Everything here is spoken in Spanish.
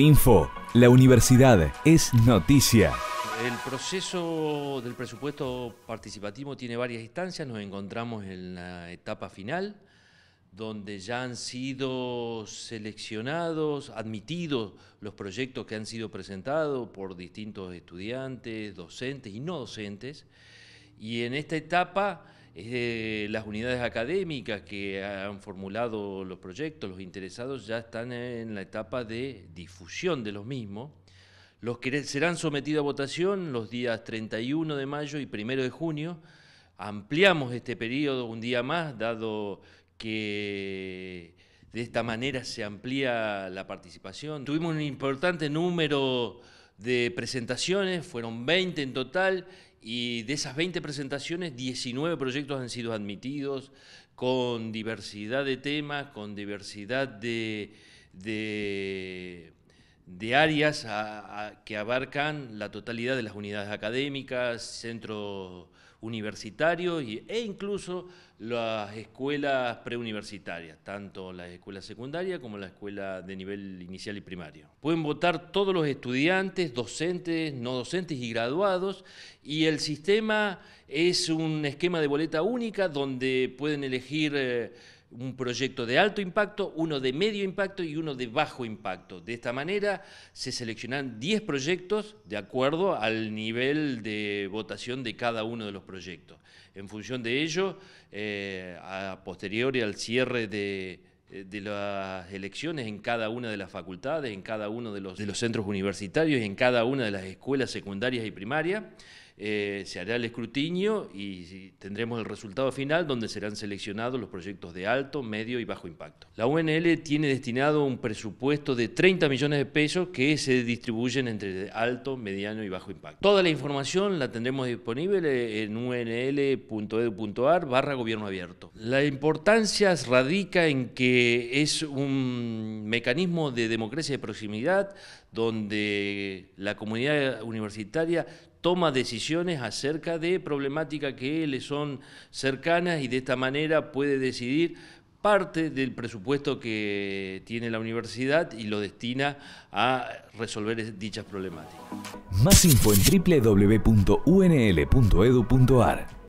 info La universidad es noticia. El proceso del presupuesto participativo tiene varias instancias. Nos encontramos en la etapa final, donde ya han sido seleccionados, admitidos los proyectos que han sido presentados por distintos estudiantes, docentes y no docentes. Y en esta etapa es de las unidades académicas que han formulado los proyectos, los interesados ya están en la etapa de difusión de los mismos. Los que serán sometidos a votación los días 31 de mayo y 1 de junio. Ampliamos este periodo un día más, dado que de esta manera se amplía la participación. Tuvimos un importante número de presentaciones, fueron 20 en total, y de esas 20 presentaciones, 19 proyectos han sido admitidos con diversidad de temas, con diversidad de, de, áreas a, que abarcan la totalidad de las unidades académicas, centros universitarios e incluso las escuelas preuniversitarias, tanto las escuelas secundarias como la escuela de nivel inicial y primario. Pueden votar todos los estudiantes, docentes, no docentes y graduados, y el sistema es un esquema de boleta única donde pueden elegir... Eh, un proyecto de alto impacto, uno de medio impacto y uno de bajo impacto. De esta manera se seleccionan 10 proyectos de acuerdo al nivel de votación de cada uno de los proyectos. En función de ello, eh, a posteriori al cierre eh, de, las elecciones en cada una de las facultades, en cada uno de los, de los centros universitarios y en cada una de las escuelas secundarias y primarias, eh, se hará el escrutinio y tendremos el resultado final donde serán seleccionados los proyectos de alto, medio y bajo impacto. La UNL tiene destinado un presupuesto de 30 millones de pesos que se distribuyen entre alto, mediano y bajo impacto. Toda la información la tendremos disponible en unl.edu.ar barra gobierno abierto. La importancia radica en que es un mecanismo de democracia de proximidad donde la comunidad universitaria toma decisiones acerca de problemáticas que le son cercanas y de esta manera puede decidir parte del presupuesto que tiene la universidad y lo destina a resolver dichas problemáticas. Más info en www.unl.edu.ar